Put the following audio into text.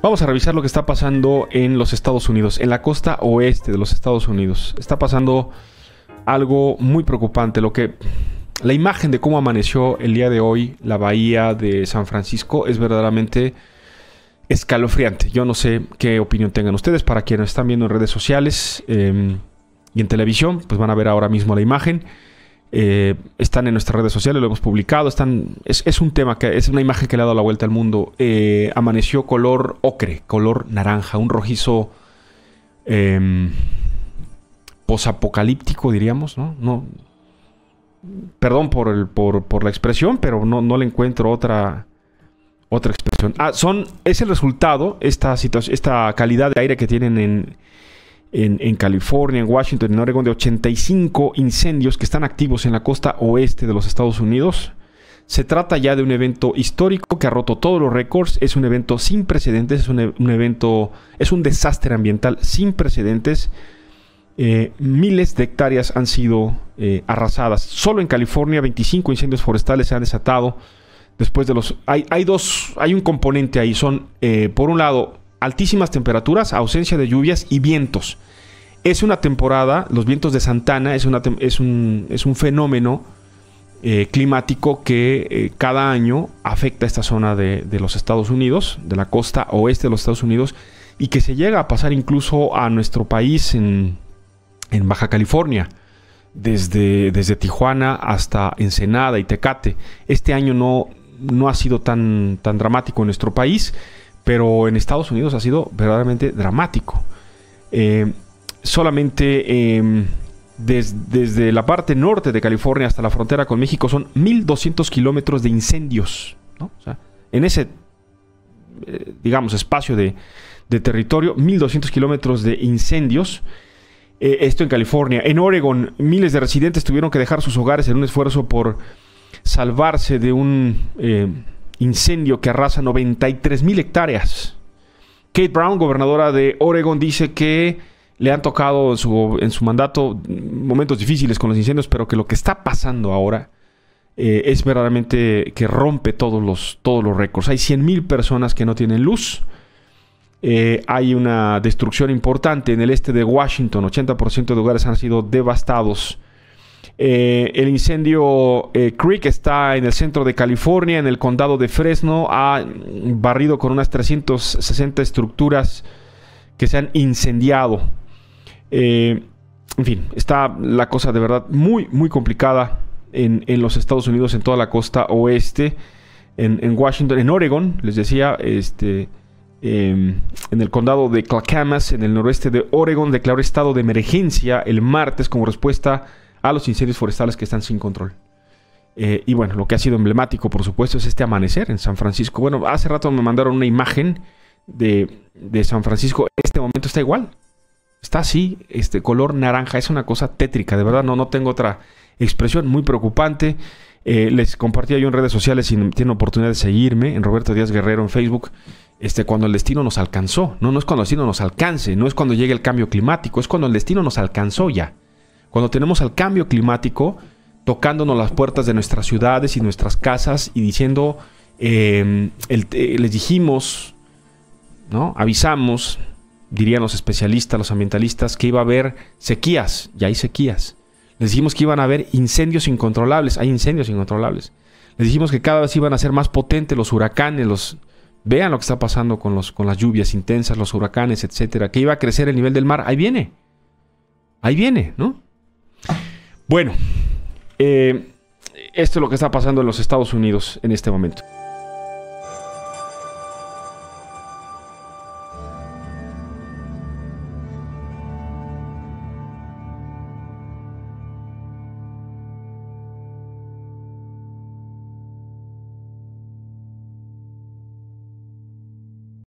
Vamos a revisar lo que está pasando en los Estados Unidos, en la costa oeste de los Estados Unidos. Está pasando algo muy preocupante, lo que la imagen de cómo amaneció el día de hoy la bahía de San Francisco es verdaderamente escalofriante. Yo no sé qué opinión tengan ustedes. Para quienes están viendo en redes sociales em, y en televisión, pues van a ver ahora mismo la imagen. Eh, están en nuestras redes sociales, lo hemos publicado, están, es, un tema que es una imagen que le ha dado la vuelta al mundo. Eh, amaneció color ocre, color naranja, un rojizo em, posapocalíptico, diríamos, ¿no? no perdón por, el, por, la expresión, pero no, no le encuentro otra, otra expresión. Ah, son, es el resultado, esta, esta calidad de aire que tienen en en, California, en Washington, en Oregon, de 85 incendios que están activos en la costa oeste de los Estados Unidos. Se trata ya de un evento histórico que ha roto todos los récords, es un evento sin precedentes, es un, e, evento, es un desastre ambiental sin precedentes. Eh, miles de hectáreas han sido eh, arrasadas. Solo en California 25 incendios forestales se han desatado después de los... Hay, dos, hay un componente ahí, son, eh, por un lado, altísimas temperaturas, ausencia de lluvias y vientos. Es una temporada, los vientos de Santana es, es, un, es un, fenómeno eh, climático que eh, cada año afecta esta zona de, de, los Estados Unidos, de la costa oeste de los Estados Unidos, y que se llega a pasar incluso a nuestro país en, Baja California. Desde, desde, Tijuana hasta Ensenada y Tecate. Este año no, no ha sido tan, tan dramático en nuestro país, pero en Estados Unidos ha sido verdaderamente dramático. Eh, solamente em, desde la parte norte de California hasta la frontera con México son 1.200 kilómetros de incendios. en ese, eh, digamos, espacio de, de territorio, 1.200 kilómetros de incendios. Eh, esto en California. En Oregon, miles de residentes tuvieron que dejar sus hogares en un esfuerzo por salvarse de un incendio que arrasa 93 mil hectáreas. Kate Brown, gobernadora de Oregon, dice que le han tocado en su, mandato momentos difíciles con los incendios, pero que lo que está pasando ahora eh, es verdaderamente que rompe todos los, récords. Hay 100 mil personas que no tienen luz. Eh, hay una destrucción importante en el este de Washington. 80% de lugares han sido devastados eh, el incendio eh, Creek está en el centro de California, en el condado de Fresno. Ha barrido con unas 360 estructuras que se han incendiado. Eh, en fin, está la cosa de verdad muy, muy complicada en, los Estados Unidos, en toda la costa oeste, en, Washington, en Oregon, les decía, este, em, en el condado de Clackamas, en el noroeste de Oregon, declaró estado de emergencia el martes como respuesta a los incendios forestales que están sin control. Eh, y bueno, lo que ha sido emblemático, por supuesto, es este amanecer en San Francisco. Bueno, hace rato me mandaron una imagen de, San Francisco. Este momento está igual. Está así, este color naranja. Es una cosa tétrica, de verdad. No, no tengo otra expresión. Muy preocupante. Eh, les compartí yo en redes sociales si tienen oportunidad de seguirme, en Roberto Díaz Guerrero en Facebook. Este, cuando el destino nos alcanzó. No, no es cuando el destino nos alcance, no es cuando llegue el cambio climático, es cuando el destino nos alcanzó ya. Cuando tenemos al cambio climático tocándonos las puertas de nuestras ciudades y nuestras casas y diciendo, em, les dijimos, ¿no? avisamos, dirían los especialistas, los ambientalistas, que iba a haber sequías, y hay sequías. Les dijimos que iban a haber incendios incontrolables, hay incendios incontrolables. Les dijimos que cada vez iban a ser más potentes los huracanes, los... Vean lo que está pasando con, los, con las lluvias intensas, los huracanes, etcétera. Que iba a crecer el nivel del mar. Ahí viene. Ahí viene, ¿no? Bueno, eh, esto es lo que está pasando en los Estados Unidos en este momento.